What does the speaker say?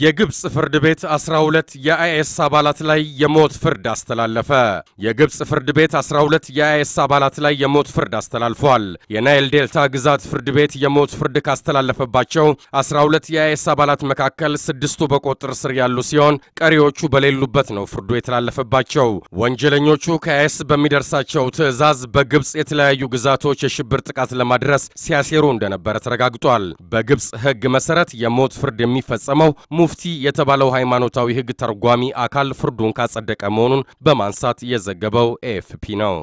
የግብፅ ፍርድ ቤት 12 የአይኤስ አባላት ላይ የሞት ፍርድ አስተላለፈ። የግብፅ ፍርድ ቤት 12 የአይኤስ አባላት ላይ የሞት ፍርድ አስተላልፏል። የናይል ዴልታ ግዛት ፍርድ ቤት የሞት ፍርድ ካስተላለፈባቸው 12 የአይኤስ አባላት መካከል ስድስቱ በቁጥጥር ስር ያሉ ሲሆን ቀሪዎቹ በሌሉበት ነው ፍርዱ የተላለፈባቸው። ወንጀለኞቹ ከአይኤስ በሚደርሳቸው ትዕዛዝ በግብፅ የተለያዩ ግዛቶች የሽብር ጥቃት ለማድረስ ሲያሴሩ እንደነበረ ተረጋግጧል። በግብፅ ሕግ መሰረት የሞት ፍርድ የሚፈጸመው ሙፍቲ የተባለው ሃይማኖታዊ ህግ ተርጓሚ አካል ፍርዱን ካጸደቀ መሆኑን በማንሳት የዘገበው ኤኤፍፒ ነው።